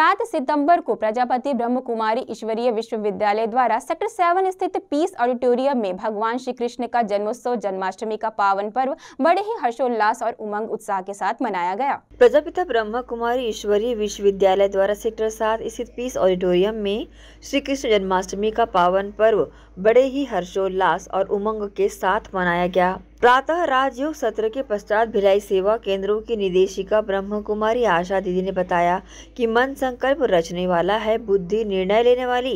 सात सितंबर को प्रजापति ब्रह्म कुमारी ईश्वरीय विश्वविद्यालय द्वारा सेक्टर सेवन स्थित पीस ऑडिटोरियम में भगवान श्री कृष्ण का जन्मोत्सव जन्माष्टमी का पावन पर्व बड़े ही हर्षोल्लास और उमंग उत्साह के साथ मनाया गया प्रजापिता ब्रह्म कुमारी ईश्वरीय विश्वविद्यालय द्वारा सेक्टर सात स्थित पीस ऑडिटोरियम में श्री कृष्ण जन्माष्टमी का पावन पर्व बड़े ही हर्षोल्लास और उमंग के साथ मनाया गया प्रातः राजयोग सत्र के पश्चात भिलाई सेवा केंद्रों की निदेशिका ब्रह्म कुमारी आशा दीदी ने बताया कि मन संकल्प रचने वाला है बुद्धि निर्णय लेने वाली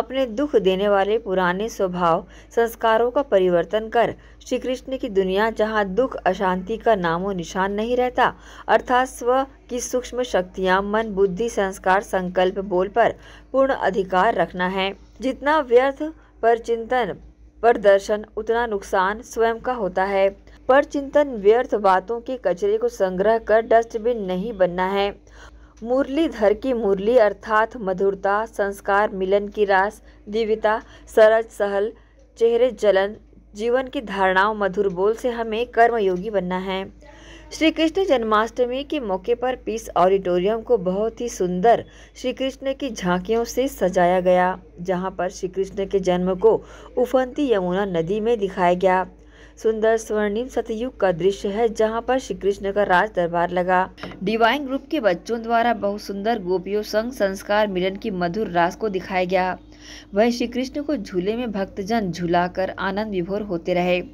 अपने दुख देने वाले पुराने स्वभाव संस्कारों का परिवर्तन कर श्री कृष्ण की दुनिया जहाँ दुख अशांति का नामो निशान नहीं रहता अर्थात स्व की सूक्ष्म शक्तियाँ मन बुद्धि संस्कार संकल्प बोल पर पूर्ण अधिकार रखना है जितना व्यर्थ पर चिंतन पर दर्शन उतना नुकसान स्वयं का होता है पर चिंतन व्यर्थ बातों के कचरे को संग्रह कर डस्टबिन नहीं बनना है मुरलीधर की मुरली अर्थात मधुरता संस्कार मिलन की रास दिव्यता सरज सहल चेहरे जलन जीवन की धारणाओं मधुर बोल से हमें कर्मयोगी बनना है श्री कृष्ण जन्माष्टमी के मौके पर पीस ऑडिटोरियम को बहुत ही सुंदर श्री कृष्ण की झांकियों से सजाया गया जहां पर श्री कृष्ण के जन्म को उफंती यमुना नदी में दिखाया गया सुंदर स्वर्णिम सतयुग का दृश्य है जहां पर श्री कृष्ण का राज दरबार लगा डिवाइन ग्रुप के बच्चों द्वारा बहुत सुंदर गोपियों संग संस्कार मिलन की मधुर रास को दिखाया गया वह श्री कृष्ण को झूले में भक्तजन झुलाकर आनंद विभोर होते रहे